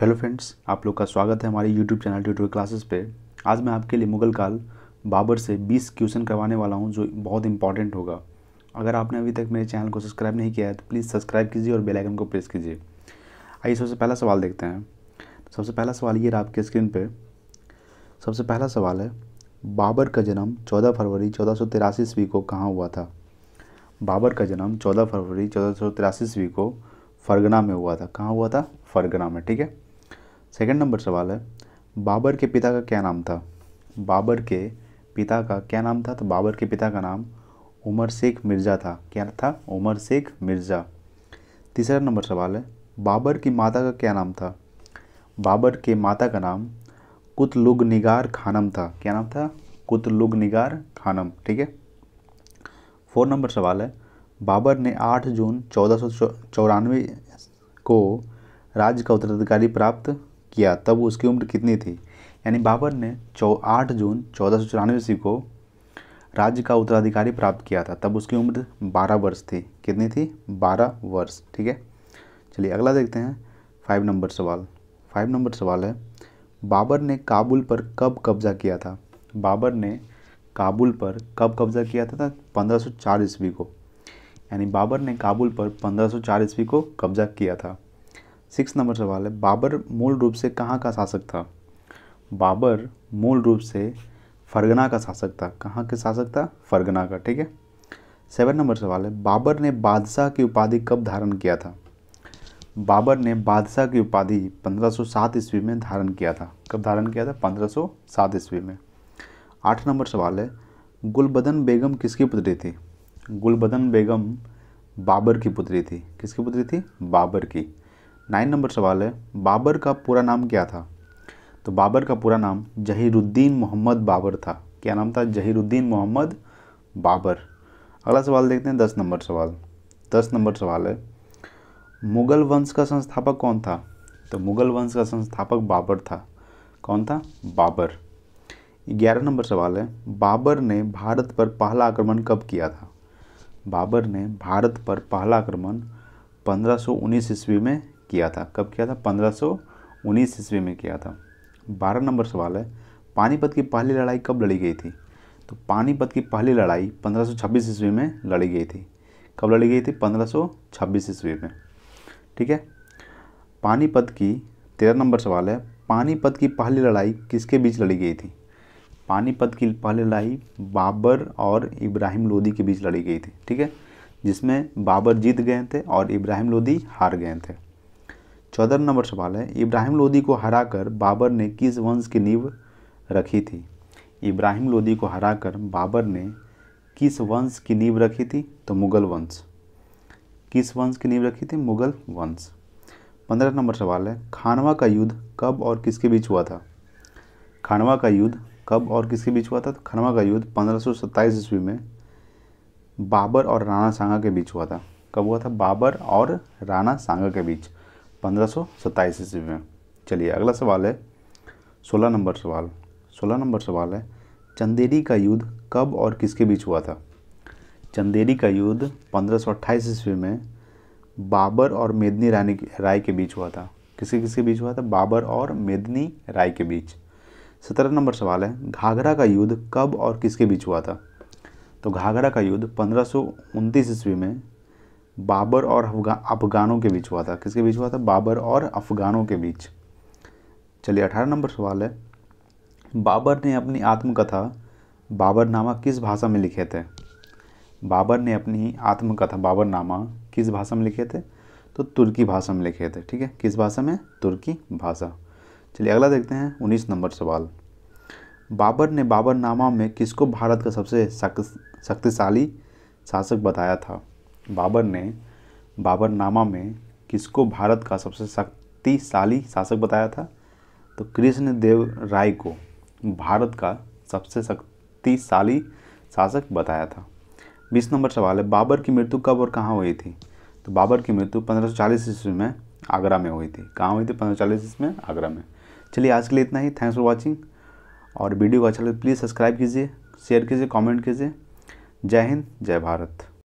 hello friends आप लोग का स्वागत है हमारे यूट्यूब चैनल ट्यूटोरियल क्लासेस पे आज मैं आपके लिए मुगल काल बाबर से 20 क्वेश्चन करवाने वाला हूँ जो बहुत इंपॉर्टेंट होगा अगर आपने अभी तक मेरे चैनल को सब्सक्राइब नहीं किया है तो प्लीज़ सब्सक्राइब कीजिए और बेल आइकन को प्रेस कीजिए आइए सबसे पहला सवाल देखते हैं सबसे पहला सवाल ये रहा आपके स्क्रीन पर सबसे पहला सवाल है बाबर का जन्म चौदह फरवरी चौदह सौ तिरासी ईस्वी को कहाँ हुआ था बाबर का जन्म चौदह फरवरी चौदह सौ तिरासी ईस्वी को फरगना में हुआ था कहाँ हुआ था फरगना में ठीक है सेकंड नंबर सवाल है बाबर के पिता का क्या नाम था बाबर के पिता का क्या नाम था तो बाबर के पिता का नाम उमर शेख मिर्ज़ा था क्या था उमर शेख मिर्ज़ा तीसरा नंबर सवाल है बाबर की माता का क्या नाम था बाबर के माता का नाम कुतलुग निगार खानम था क्या नाम था कुतलुग निगार खानम ठीक है फोर नंबर सवाल है बाबर ने 8 जून चौदह को राज्य का उत्तराधिकारी प्राप्त किया तब उसकी उम्र कितनी थी यानी बाबर ने चौ आठ जून चौदह सौ चौरानवे ईस्वी को राज्य का उत्तराधिकारी प्राप्त किया था तब उसकी उम्र बारह वर्ष थी कितनी थी बारह वर्ष ठीक है चलिए अगला देखते हैं फाइव नंबर सवाल फाइव नंबर सवाल है बाबर ने काबुल पर कब कब्जा किया था बाबर ने काबुल पर कब कब्जा किया था पंद्रह सौ चार ईस्वी को यानी बाबर ने काबुल पर पंद्रह सौ चार ईस्वी को कब्जा किया था सिक्स नंबर सवाल है बाबर मूल रूप से कहाँ का शासक था बाबर मूल रूप से फरगना का शासक था कहाँ के शासक था फरगना का ठीक है सेवन नंबर सवाल है बाबर ने बादशाह की उपाधि कब धारण किया था बाबर ने बादशाह की उपाधि 1507 ईस्वी में धारण किया था कब धारण किया था 1507 ईस्वी में आठ नंबर सवाल है गुलबदन बेगम किसकी पुत्री थी गुलबदन बेगम बाबर की पुत्री थी किसकी पुत्री थी बाबर की नाइन नंबर सवाल है बाबर का पूरा नाम क्या था तो बाबर का पूरा नाम जहीरुद्दीन मोहम्मद बाबर था क्या नाम था जहीरुद्दीन मोहम्मद बाबर अगला सवाल देखते हैं दस नंबर सवाल दस नंबर सवाल है मुग़ल वंश का संस्थापक कौन था तो मुग़ल वंश का संस्थापक बाबर था कौन था बाबर ग्यारह नंबर सवाल है बाबर ने भारत पर पहला आक्रमण कब किया था बाबर ने भारत पर पहला आक्रमण 1519 ईस्वी में किया था कब किया था पंद्रह सौ उन्नीस ईस्वी में किया था बारह नंबर सवाल है पानीपत की पहली लड़ाई कब लड़ी गई थी तो पानीपत की पहली लड़ाई 1526 ईस्वी में लड़ी गई थी कब लड़ी गई थी 1526 ईस्वी में ठीक है पानीपत की तेरह नंबर सवाल है पानीपत की पहली लड़ाई किसके बीच लड़ी गई थी पानीपत की पहली लड़ाई बाबर और इब्राहिम लोदी के बीच लड़ी गई थी ठीक है जिसमें बाबर जीत गए थे और इब्राहिम लोदी हार गए थे चौदह नंबर सवाल है इब्राहिम लोदी को हराकर बाबर ने किस वंश की नींव रखी थी इब्राहिम लोदी को हराकर बाबर ने किस वंश की नींव रखी थी तो मुगल वंश किस वंश की नींव रखी थी मुगल वंश पंद्रह नंबर सवाल है खानवा का युद्ध कब और किसके बीच हुआ था खानवा का युद्ध कब और किसके बीच हुआ था तो खानवा का युद्ध पंद्रह सौ ईस्वी में बाबर और राणा सांगा के बीच हुआ था कब हुआ था बाबर और राणा सांगा के बीच पंद्रह सौ सत्ताईस ईस्वी में चलिए अगला सवाल है सोलह नंबर सवाल सोलह नंबर सवाल है चंदेरी का युद्ध कब और किसके बीच हुआ था चंदेरी का युद्ध पंद्रह सौ अट्ठाईस ईस्वी में बाबर और मेदनी रानी राय के बीच हुआ था किसके किसके बीच हुआ था बाबर और मेदनी राय के बीच सत्रह नंबर सवाल है घाघरा का युद्ध कब और किसके बीच हुआ था तो घाघरा का युद्ध पंद्रह ईस्वी में बाबर और अफगानों के बीच हुआ था किसके बीच हुआ था बाबर और अफगानों के बीच चलिए अठारह नंबर सवाल है बाबर ने अपनी आत्मकथा बाबरनामा किस भाषा में लिखे थे बाबर ने अपनी आत्मकथा बाबरनामा किस भाषा में लिखे थे तो तुर्की भाषा में लिखे थे ठीक है किस भाषा में तुर्की भाषा चलिए अगला देखते हैं उन्नीस नंबर सवाल बाबर ने बाबरनामा में किसको भारत का सबसे शक्तिशाली शासक बताया था बाबर ने बाबरनामा में किसको भारत का सबसे शक्तिशाली शासक बताया था तो कृष्णदेव राय को भारत का सबसे शक्तिशाली शासक बताया था बीस नंबर सवाल है बाबर की मृत्यु कब और कहाँ हुई थी तो बाबर की मृत्यु 1540 ईस्वी में आगरा में हुई थी कहाँ हुई थी 1540 ईस्वी में आगरा में चलिए आज के लिए इतना ही थैंक्स फॉर वॉचिंग और वीडियो को अच्छा लगे प्लीज़ सब्सक्राइब कीजिए शेयर कीजिए कमेंट कीजिए जय हिंद जय भारत